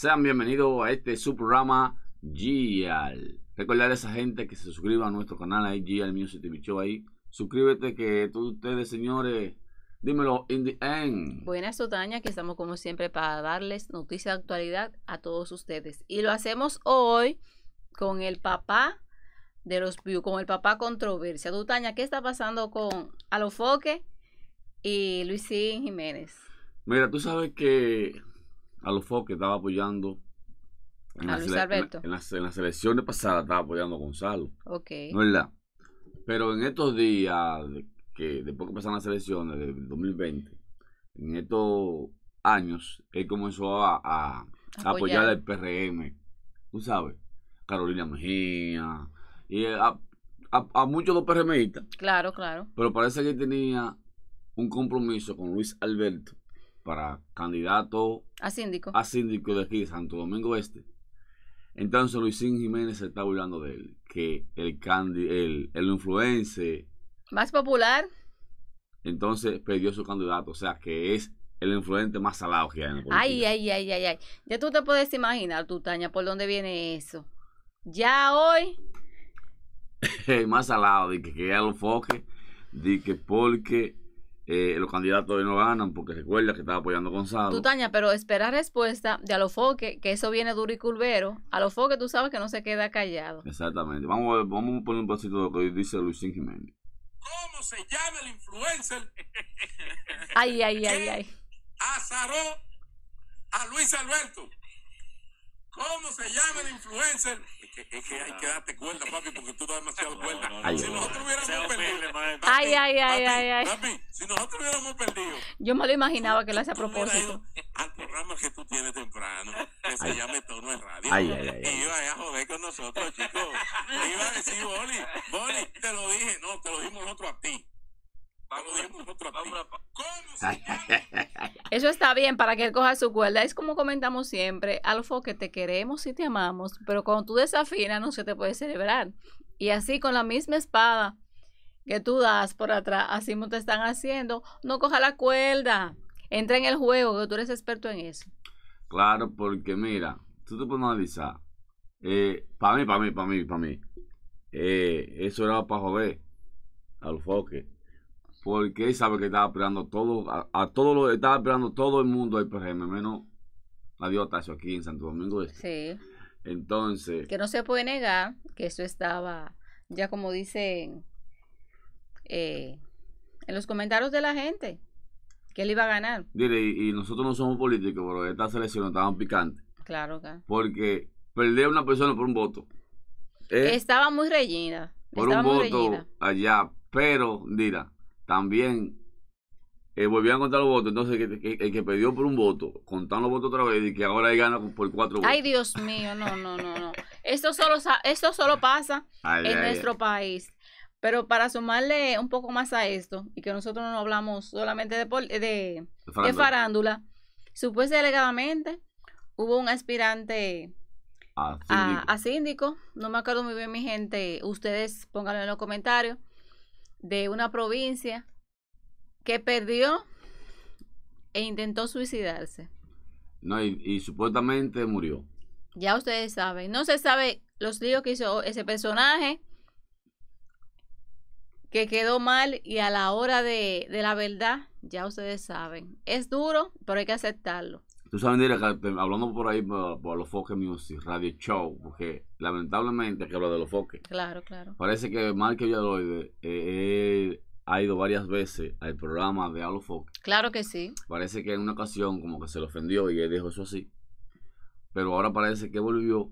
Sean bienvenidos a este subprograma G.I.A.L. Recordar a esa gente que se suscriba a nuestro canal ahí, Mío se TV Show ahí. Suscríbete que todos ustedes, señores, dímelo in the end. Buenas, Tutaña que estamos como siempre para darles noticias de actualidad a todos ustedes. Y lo hacemos hoy con el papá de los con el papá controversia. Tutaña, ¿qué está pasando con Alofoque y Luisín Jiménez? Mira, tú sabes que a los Fox, que estaba apoyando. a Luis Alberto. En, las elecciones pasadas estaba apoyando a Gonzalo. Ok. ¿No verdad? Pero en estos días, que después que pasaron las elecciones del 2020, en estos años, él comenzó a, apoyar al PRM. Tú sabes, Carolina Mejía, y a, muchos dos los PRMistas. Claro, claro. Pero parece que tenía un compromiso con Luis Alberto para candidato a síndico. a síndico de aquí, Santo Domingo Este. Entonces Luisín Jiménez se está burlando de él, que el, candi, el, influencer... Más popular. Entonces perdió su candidato, o sea que es el influente más salado que hay en el Ay, ay, ay, ay, ay. Ya tú te puedes imaginar, Tutaña, por dónde viene eso. Ya hoy. más salado, de que, que ya lo foque, de que porque eh, los candidatos no ganan porque recuerda que estaba apoyando Gonzalo. Tutaña, pero espera respuesta de Alofoque, que eso viene duro y culvero. Alofoque tú sabes que no se queda callado. Exactamente. Vamos a, ver, vamos a poner un pasito de lo que dice Luisín Jiménez. ¿Cómo se llama el influencer? ay, ay, ay, ay. Azaró a Luis Alberto. ¿Cómo se llama el influencer es que hay que darte cuenta, papi, porque tú das demasiado cuenta. si nosotros hubiéramos perdido. ay, ay, ay, ay, ay. Papi, si nosotros hubiéramos perdido. Yo me lo imaginaba que lo hace a propósito. Al programa que tú tienes temprano, que se llame Tono en Radio. Ay, ay, ay. Y iba a joder con nosotros, chicos. Iba a decir, Boli, Boli, te lo dije. No, te lo dimos nosotros a ti. Vamos, a ti ¿Cómo se llama? Eso está bien para que él coja su cuerda. Es como comentamos siempre, Alfo, que te queremos y te amamos, pero cuando tú desafinas no se te puede celebrar. Y así con la misma espada que tú das por atrás, así como te están haciendo, no coja la cuerda. Entra en el juego, que tú eres experto en eso. Claro, porque mira, tú te puedes analizar. Eh, para mí, para mí, para mí, para mí. Eh, eso era para joder Alfoque. Porque él sabe que estaba esperando todo, a, todo estaba todo el mundo al PRM, menos a Dios tacho aquí en Santo Domingo este. Sí. Entonces. Que no se puede negar que eso estaba, ya como dicen eh, en los comentarios de la gente, que él iba a ganar. Dile, y, nosotros no somos políticos, pero esta elecciones estaban picante. Claro, claro. Porque perder a una persona por un voto. estaba muy rellena. Por un voto allá, pero, mira, también eh, volvían a contar los votos. Entonces, el que, perdió pidió por un voto, contaron los votos otra vez y que ahora hay gana por cuatro votos. Ay, Dios mío, no, no, no, no. Esto solo, esto solo pasa en nuestro país. Pero para sumarle un poco más a esto, y que nosotros no hablamos solamente de, de, farándula. de supuestamente hubo un aspirante a síndico. No me acuerdo muy bien, mi gente. Ustedes pónganlo en los comentarios de una provincia que perdió e intentó suicidarse. No, y, supuestamente murió. Ya ustedes saben. No se sabe los líos que hizo ese personaje, que quedó mal y a la hora de, de la verdad, ya ustedes saben. Es duro, pero hay que aceptarlo. Tú sabes, mira, eh, hablando por ahí, por, Alofoque los Music, Radio Show, porque lamentablemente que habla de los Claro, claro. Parece que Mark Villaloide eh, ha ido varias veces al programa de los Claro que sí. Parece que en una ocasión como que se le ofendió y él dijo eso así. Pero ahora parece que volvió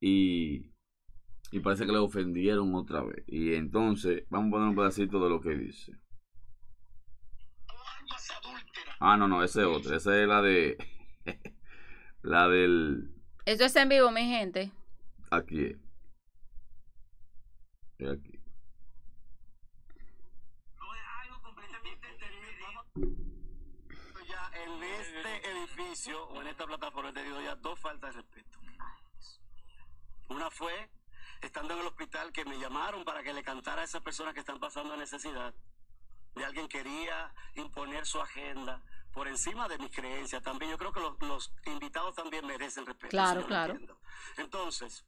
y, y parece que le ofendieron otra vez. Y entonces, vamos a poner un pedacito de lo que dice. Ah, no, no, ese es otro. Esa es la de. la del. Eso está en vivo, mi gente. Aquí. Aquí. No completamente en este edificio o en esta plataforma he tenido ya dos faltas de respeto. Una fue estando en el hospital que me llamaron para que le cantara a esas personas que están pasando necesidad de alguien quería imponer su agenda por encima de mis creencias también. Yo creo que los, invitados también merecen respeto. Claro, claro. Entonces,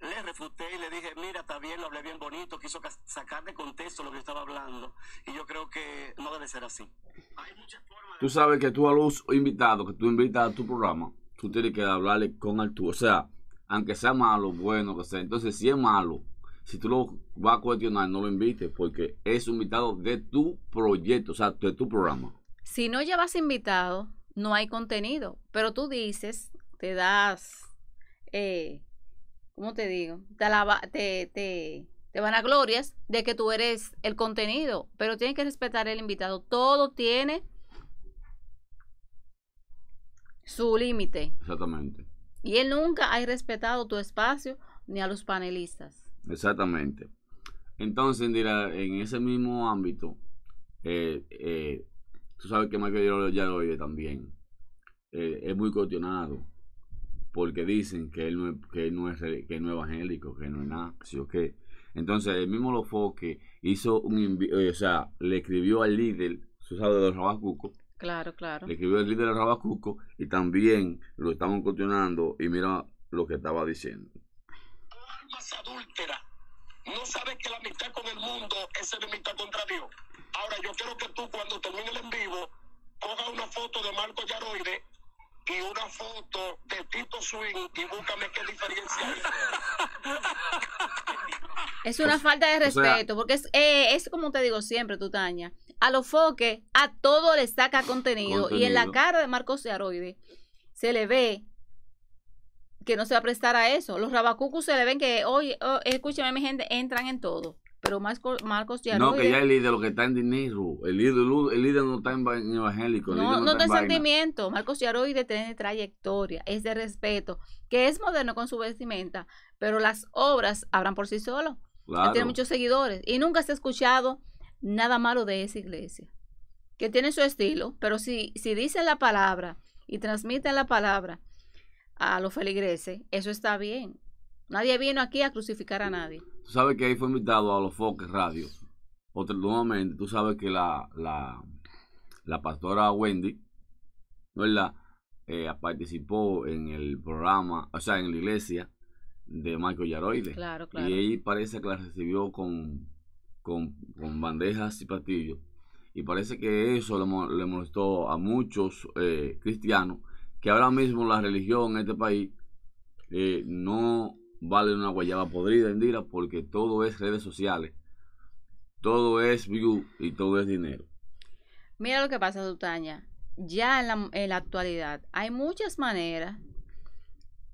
le refuté y le dije, mira, está bien, lo hablé bien bonito, quiso sacar de contexto lo que estaba hablando. Y yo creo que no debe ser así. Tú sabes que tú a los invitados, que tú invitas a tu programa, tú tienes que hablarle con el tú. O sea, aunque sea malo, bueno, que sea. Entonces, si es malo, si tú lo vas a cuestionar, no lo invites, porque es un invitado de tu proyecto, o sea, de tu programa. Si no llevas invitado, no hay contenido, pero tú dices, te das, eh, ¿cómo te digo? Te, van te, te, de que tú eres el contenido, pero tienes que respetar el invitado. Todo tiene su límite. Exactamente. Y él nunca ha respetado tu espacio ni a los panelistas. Exactamente. Entonces, dirá en ese mismo ámbito, eh, eh, tú sabes que Michael ya lo oye también. Eh, es muy cuestionado porque dicen que él no es, que no es, que no es evangélico, que no es nazi o que. Entonces, el mismo que hizo un o sea, le escribió al líder, sabes, de los Claro, claro. Le escribió al líder de Rabascuco y también lo estaban cuestionando y mira lo que estaba diciendo más adúltera no sabes que la amistad con el mundo es enemistad contra Dios. Ahora yo quiero que tú cuando termine el en vivo coja una foto de Marco Yaroide y una foto de Tito Swing y búscame qué diferencia Es una pues, falta de respeto, porque es, eh, es como te digo siempre, Tutaña, a los foques, a todo le saca contenido, contenido. y en la cara de Marcos Yaroide se le ve que no se va a prestar a eso. Los rabacucos se le ven que, hoy, oh, escúchame, mi gente, entran en todo. Pero Marcos, Marcos no. que ya el líder lo que está en dinero. El líder, el líder no está en evangélico. no, no, sentimiento. Marcos Yaroide tiene trayectoria, es de respeto, que es moderno con su vestimenta, pero las obras hablan por sí solo. Claro. Tiene muchos seguidores y nunca se ha escuchado nada malo de esa iglesia. Que tiene su estilo, pero si, si dice la palabra y transmite la palabra a los feligreses, eso está bien. Nadie vino aquí a crucificar a nadie. Tú sabes que ahí fue invitado a los Foques Radio. Otro, nuevamente, tú sabes que la, la, pastora Wendy, eh, participó en el programa, o sea, en la iglesia de Michael Yaroide. Y ahí parece que la recibió con, con, bandejas y pastillos Y parece que eso le, molestó a muchos eh, cristianos que ahora mismo la religión en este país eh, no vale una guayaba podrida, Dira porque todo es redes sociales, todo es view y todo es dinero. Mira lo que pasa, Tutaña. Ya en la, actualidad hay muchas maneras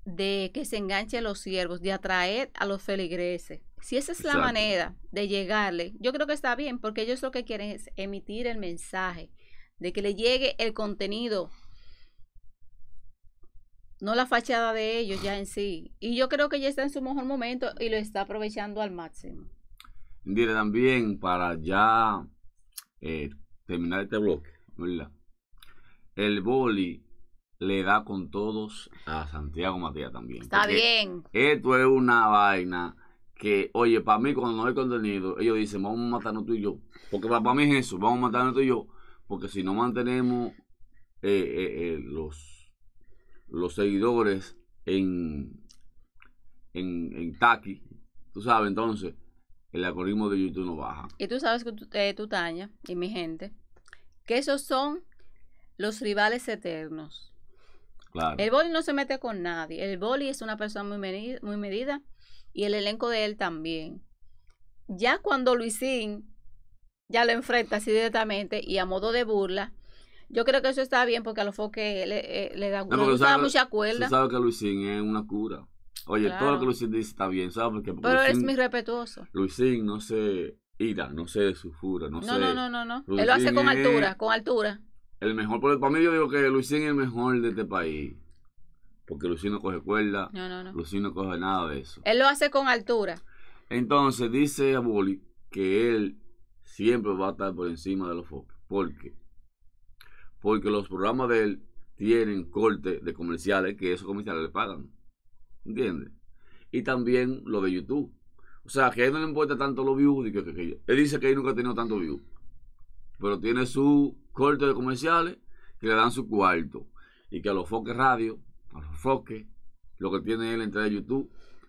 de que se enganche a los siervos, de atraer a los feligreses. Si esa es la manera de llegarle, yo creo que está bien, porque ellos lo que quieren es emitir el mensaje, de que le llegue el contenido no la fachada de ellos ya en sí. Y yo creo que ya está en su mejor momento y lo está aprovechando al máximo. Dile también para ya eh, terminar este bloque, ¿verdad? El boli le da con todos a Santiago Matías también. Está bien. Esto es una vaina que, oye, para mí cuando no hay contenido, ellos dicen, vamos a matarnos tú y yo. Porque para, mí es eso, vamos a matarnos tú y yo. Porque si no mantenemos eh, eh, los los seguidores en, en, en Taki, tú sabes, entonces el algoritmo de YouTube no baja. Y tú sabes, que tú, eh, y mi gente, que esos son los rivales eternos. Claro. El boli no se mete con nadie. El boli es una persona muy, medida, muy medida y el elenco de él también. Ya cuando Luisín ya lo enfrenta así directamente y a modo de burla, yo creo que eso está bien porque a los foques le, eh, le, da, mucha cuerda. Tú sabes que Luisín es una cura. Oye, todo lo que Luisín dice está bien, ¿sabes? Porque, Pero es muy respetuoso. Luisín no se ira, no se sufura, no, no se... No, no, no, no. Él lo hace con altura, con altura. El mejor, porque para mí yo digo que Luisín es el mejor de este país. Porque Luisín no coge cuerda, no, no, no. Luisín no coge nada de eso. Él lo hace con altura. Entonces dice a Boli que él siempre va a estar por encima de los foques. ¿Por qué? porque los programas de él tienen corte de comerciales que esos comerciales le pagan. ¿Entiendes? Y también lo de YouTube. O sea, que a él no le importa tanto los views. que, él dice que él nunca ha tenido tanto views. Pero tiene su corte de comerciales que le dan su cuarto. Y que a los foques radio, a los foques, lo que tiene él entre YouTube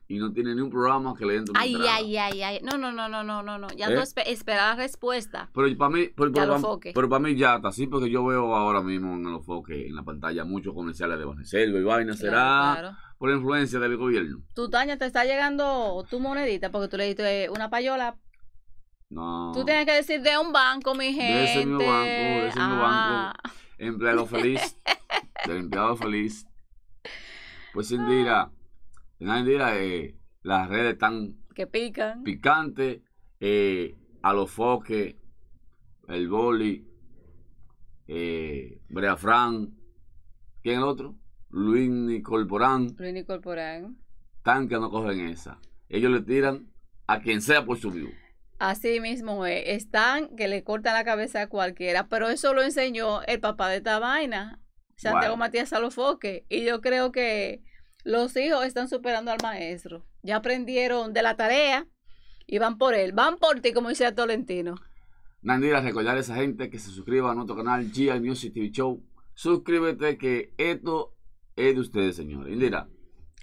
y no tiene ni un programa que le den tu Ay, ay, ay, ay. No, no, no, no, no, no. no. Ya ¿Eh? no tú respuesta. Pero para mí, pero, para, mí ya está Sí, porque yo veo ahora mismo en los foques, en la pantalla, muchos comerciales de Vanessa y vaina. será por influencia del gobierno. Tu Tania, te está llegando tu monedita porque tú le diste una payola. No. Tú tienes que decir de un banco, mi gente. De ese mismo banco, de ese banco. Empleado feliz. del empleado feliz. Pues Indira. nadie la eh, las redes están que pican. picantes, eh, a los foques, el boli, eh, Brea Fran, ¿quién el otro? Luis Nicolporán. Luis Nicolporán. Tan que no cogen esa. Ellos le tiran a quien sea por su view. Así mismo es. Están que le cortan la cabeza a cualquiera, pero eso lo enseñó el papá de esta vaina, Santiago a Matías foques Y yo creo que los hijos están superando al maestro. Ya aprendieron de la tarea y van por él. Van por ti, como dice Tolentino. Nandira, recordar a esa gente que se suscriba a nuestro canal GI Music TV Show. Suscríbete que esto es de ustedes, señores. Nandira.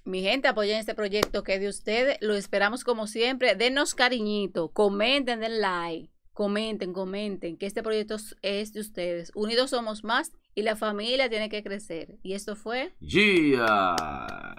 Mi gente, apoyen este proyecto que es de ustedes. Lo esperamos como siempre. Denos cariñito, comenten, den like, comenten, comenten, que este proyecto es de ustedes. Unidos somos más y la familia tiene que crecer. Y esto fue... Yeah.